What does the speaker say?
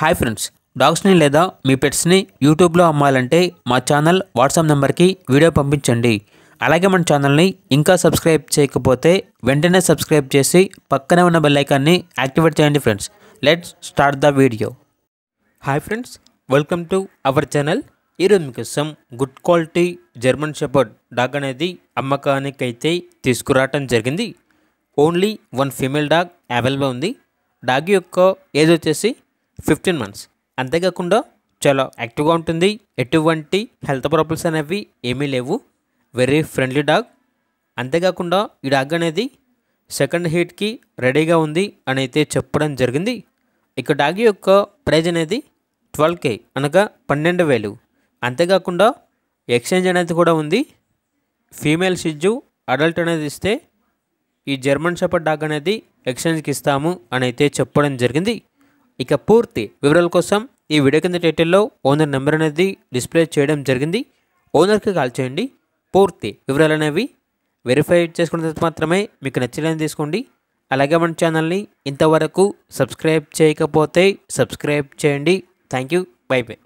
hi friends డాగ్స్ని లేదా మీ పెట్స్ని యూట్యూబ్లో అమ్మాలంటే మా ఛానల్ వాట్సాప్ నెంబర్కి వీడియో పంపించండి అలాగే మన ఛానల్ని ఇంకా సబ్స్క్రైబ్ చేయకపోతే వెంటనే సబ్స్క్రైబ్ చేసి పక్కనే ఉన్న బెల్లైకాన్ని యాక్టివేట్ చేయండి friends let's start the video hi friends welcome to our channel ఈరోజు మీకోసం good quality German shepherd dog అనేది అమ్మకానికైతే తీసుకురావటం జరిగింది only one female dog available ఉంది డాగ్ యొక్క ఏజ్ వచ్చేసి ఫిఫ్టీన్ మంత్స్ అంతేకాకుండా చాలా యాక్టివ్గా ఉంటుంది ఎటువంటి హెల్త్ ప్రాబ్లమ్స్ అనేవి ఏమీ లేవు వెరీ ఫ్రెండ్లీ డాగ్ అంతేకాకుండా ఈ డాగ్ అనేది సెకండ్ హీట్కి రెడీగా ఉంది అని అయితే చెప్పడం జరిగింది ఇక డాగ్ యొక్క ప్రైజ్ అనేది ట్వెల్వ్ కే అనగా పన్నెండు వేలు అంతేకాకుండా ఎక్స్చేంజ్ అనేది కూడా ఉంది ఫీమేల్ షిజ్జు అడల్ట్ అనేది ఇస్తే ఈ జర్మన్ షెపర్డ్ డాగ్ అనేది ఎక్స్చేంజ్కి ఇస్తాము అని అయితే చెప్పడం జరిగింది ఇక పూర్తి వివరాల కోసం ఈ వీడియో కింద టైటిల్లో ఓనర్ నెంబర్ అనేది డిస్ప్లే చేయడం జరిగింది ఓనర్కి కాల్ చేయండి పూర్తి వివరాలు అనేవి వెరిఫై చేసుకున్న తర్వాత మాత్రమే మీకు నచ్చినది తీసుకోండి అలాగే మన ఛానల్ని ఇంతవరకు సబ్స్క్రైబ్ చేయకపోతే సబ్స్క్రైబ్ చేయండి థ్యాంక్ యూ బై బై